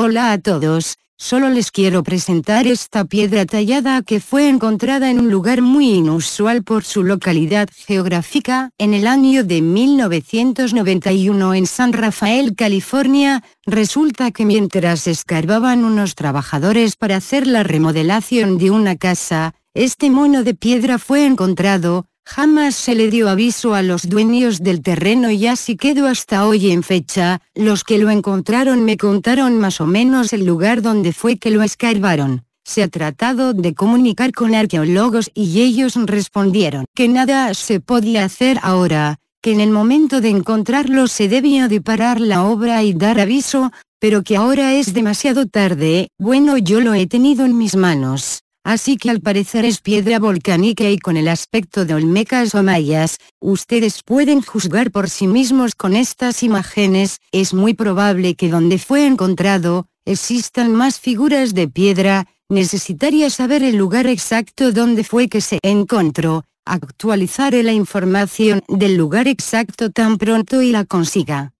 Hola a todos, solo les quiero presentar esta piedra tallada que fue encontrada en un lugar muy inusual por su localidad geográfica, en el año de 1991 en San Rafael, California, resulta que mientras escarbaban unos trabajadores para hacer la remodelación de una casa, este mono de piedra fue encontrado, jamás se le dio aviso a los dueños del terreno y así quedó hasta hoy en fecha, los que lo encontraron me contaron más o menos el lugar donde fue que lo escarbaron. Se ha tratado de comunicar con arqueólogos y ellos respondieron que nada se podía hacer ahora, que en el momento de encontrarlo se debía de parar la obra y dar aviso, pero que ahora es demasiado tarde, bueno yo lo he tenido en mis manos, así que al parecer es piedra volcánica y con el aspecto de olmecas o mayas, ustedes pueden juzgar por sí mismos con estas imágenes, es muy probable que donde fue encontrado, existan más figuras de piedra, necesitaría saber el lugar exacto donde fue que se encontró, actualizaré la información del lugar exacto tan pronto y la consiga.